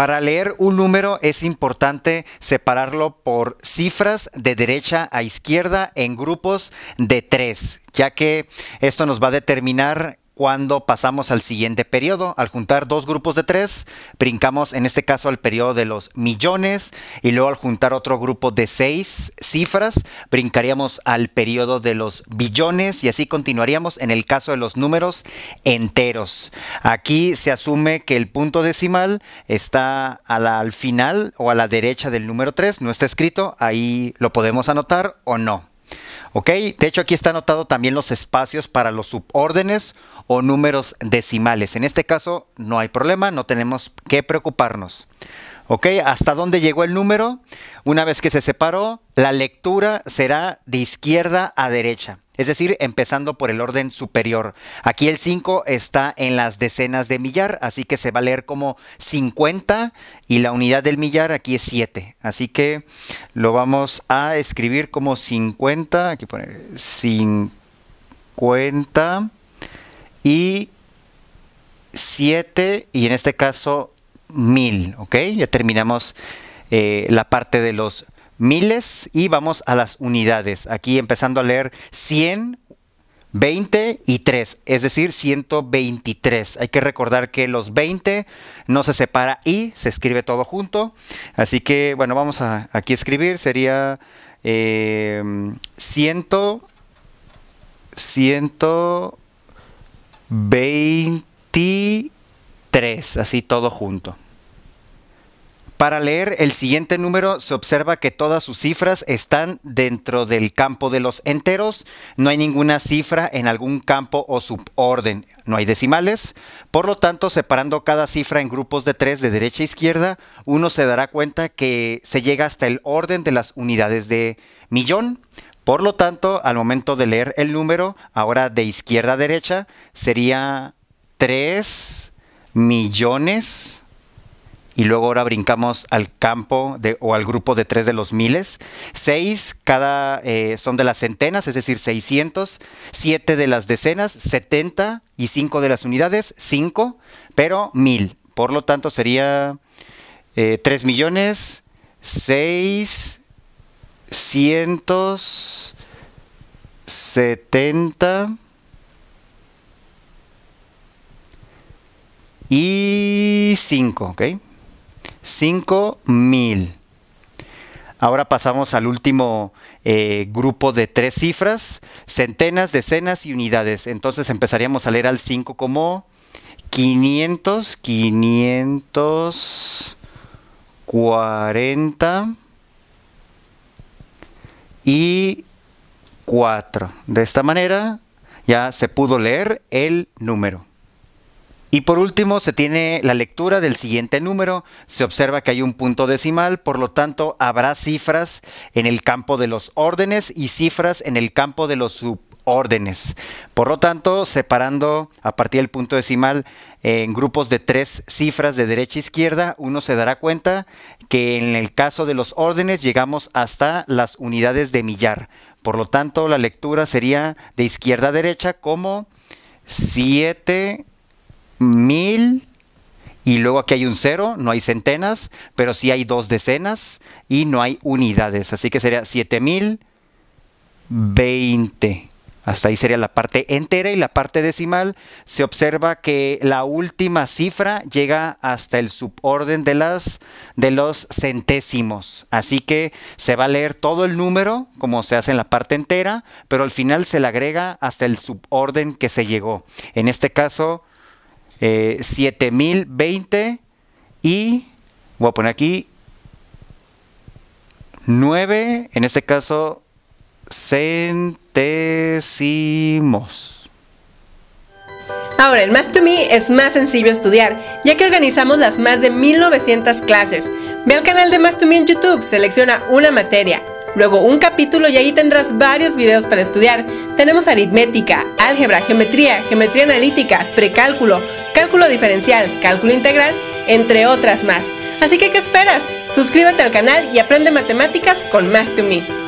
Para leer un número es importante separarlo por cifras de derecha a izquierda en grupos de tres, ya que esto nos va a determinar cuando pasamos al siguiente periodo. Al juntar dos grupos de tres, brincamos en este caso al periodo de los millones y luego al juntar otro grupo de seis cifras, brincaríamos al periodo de los billones y así continuaríamos en el caso de los números enteros. Aquí se asume que el punto decimal está al final o a la derecha del número 3, no está escrito, ahí lo podemos anotar o no. De hecho, aquí está anotado también los espacios para los subórdenes o números decimales. En este caso, no hay problema, no tenemos que preocuparnos. ¿Ok? ¿Hasta dónde llegó el número? Una vez que se separó, la lectura será de izquierda a derecha es decir, empezando por el orden superior. Aquí el 5 está en las decenas de millar, así que se va a leer como 50 y la unidad del millar aquí es 7. Así que lo vamos a escribir como 50, aquí poner 50 y 7 y en este caso 1000, ¿ok? Ya terminamos eh, la parte de los miles y vamos a las unidades. Aquí empezando a leer 100, 20 y 3, es decir, 123. Hay que recordar que los 20 no se separa y se escribe todo junto. Así que, bueno, vamos a aquí escribir. Sería eh, 123, así todo junto. Para leer el siguiente número se observa que todas sus cifras están dentro del campo de los enteros, no hay ninguna cifra en algún campo o suborden, no hay decimales, por lo tanto separando cada cifra en grupos de tres de derecha a izquierda, uno se dará cuenta que se llega hasta el orden de las unidades de millón, por lo tanto al momento de leer el número, ahora de izquierda a derecha, sería 3 millones y luego ahora brincamos al campo de, o al grupo de tres de los miles. Seis cada eh, son de las centenas, es decir, 600, siete de las decenas, 70 y cinco de las unidades, 5, pero mil. Por lo tanto, sería eh, 3 millones, 6, cientos, y 5, ¿ok? 5000. Ahora pasamos al último eh, grupo de tres cifras, centenas, decenas y unidades. Entonces empezaríamos a leer al 5 como 500, 540 y 4. De esta manera ya se pudo leer el número. Y por último, se tiene la lectura del siguiente número. Se observa que hay un punto decimal, por lo tanto, habrá cifras en el campo de los órdenes y cifras en el campo de los subórdenes. Por lo tanto, separando a partir del punto decimal eh, en grupos de tres cifras de derecha a e izquierda, uno se dará cuenta que en el caso de los órdenes llegamos hasta las unidades de millar. Por lo tanto, la lectura sería de izquierda a derecha como 7 mil y luego aquí hay un cero, no hay centenas, pero sí hay dos decenas y no hay unidades. Así que sería 7020. Hasta ahí sería la parte entera y la parte decimal. Se observa que la última cifra llega hasta el suborden de, las, de los centésimos. Así que se va a leer todo el número, como se hace en la parte entera, pero al final se le agrega hasta el suborden que se llegó. En este caso, 7020 eh, y voy a poner aquí 9, en este caso centésimos. Ahora, en Math to Me es más sencillo estudiar, ya que organizamos las más de 1900 clases. Ve al canal de Math to Me en YouTube, selecciona una materia, luego un capítulo y ahí tendrás varios videos para estudiar. Tenemos aritmética, álgebra, geometría, geometría analítica, precálculo, cálculo diferencial, cálculo integral, entre otras más. Así que, ¿qué esperas? Suscríbete al canal y aprende matemáticas con Math 2 Me.